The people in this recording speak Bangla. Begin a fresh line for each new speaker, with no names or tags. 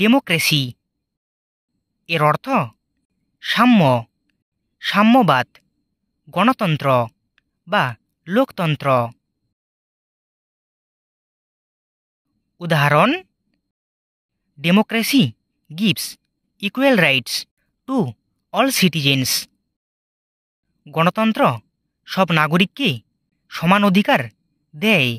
ডেমোক্রেসি এর অর্থ সাম্য সাম্যবাদ গণতন্ত্র বা লোকতন্ত্র উদাহরণ democracy gives equal rights to all citizens গণতন্ত্র সব নাগরিককে সমান অধিকার দেয়